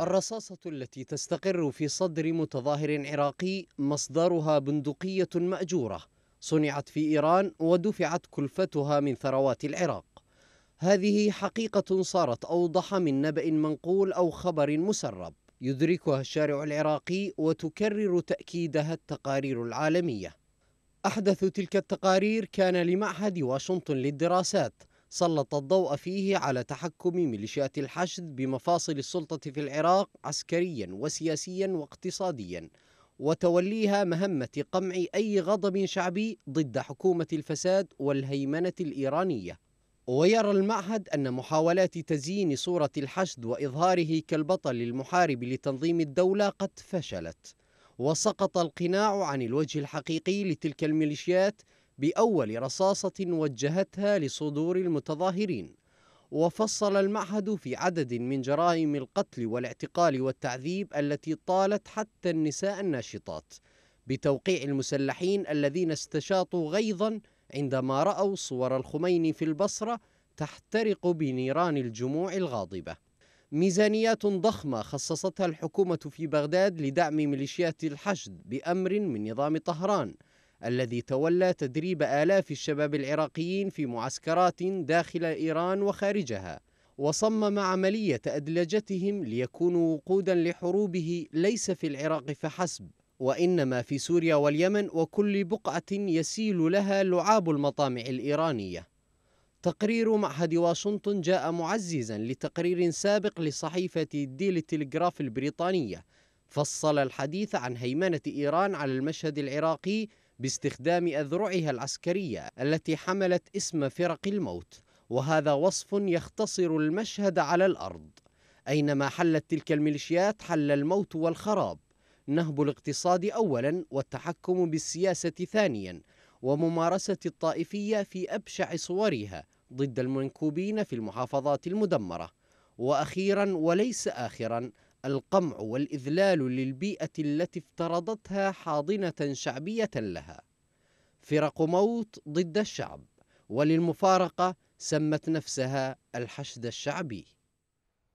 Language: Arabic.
الرصاصة التي تستقر في صدر متظاهر عراقي مصدرها بندقية مأجورة صنعت في إيران ودفعت كلفتها من ثروات العراق هذه حقيقة صارت أوضح من نبأ منقول أو خبر مسرب يدركها الشارع العراقي وتكرر تأكيدها التقارير العالمية أحدث تلك التقارير كان لمعهد واشنطن للدراسات سلط الضوء فيه على تحكم ميليشيات الحشد بمفاصل السلطة في العراق عسكريا وسياسيا واقتصاديا وتوليها مهمة قمع أي غضب شعبي ضد حكومة الفساد والهيمنة الإيرانية ويرى المعهد أن محاولات تزيين صورة الحشد وإظهاره كالبطل المحارب لتنظيم الدولة قد فشلت وسقط القناع عن الوجه الحقيقي لتلك الميليشيات بأول رصاصة وجهتها لصدور المتظاهرين وفصل المعهد في عدد من جرائم القتل والاعتقال والتعذيب التي طالت حتى النساء الناشطات بتوقيع المسلحين الذين استشاطوا غيظا عندما رأوا صور الخميني في البصرة تحترق بنيران الجموع الغاضبة ميزانيات ضخمة خصصتها الحكومة في بغداد لدعم ميليشيات الحشد بأمر من نظام طهران الذي تولى تدريب آلاف الشباب العراقيين في معسكرات داخل إيران وخارجها وصمم عملية أدلجتهم ليكونوا وقودا لحروبه ليس في العراق فحسب وإنما في سوريا واليمن وكل بقعة يسيل لها لعاب المطامع الإيرانية تقرير معهد واشنطن جاء معززا لتقرير سابق لصحيفة ديل تلغراف البريطانية فصل الحديث عن هيمنة إيران على المشهد العراقي باستخدام أذرعها العسكرية التي حملت اسم فرق الموت وهذا وصف يختصر المشهد على الأرض أينما حلت تلك الميليشيات حل الموت والخراب نهب الاقتصاد أولا والتحكم بالسياسة ثانيا وممارسة الطائفية في أبشع صورها ضد المنكوبين في المحافظات المدمرة وأخيرا وليس آخرا القمع والإذلال للبيئة التي افترضتها حاضنة شعبية لها فرق موت ضد الشعب وللمفارقة سمت نفسها الحشد الشعبي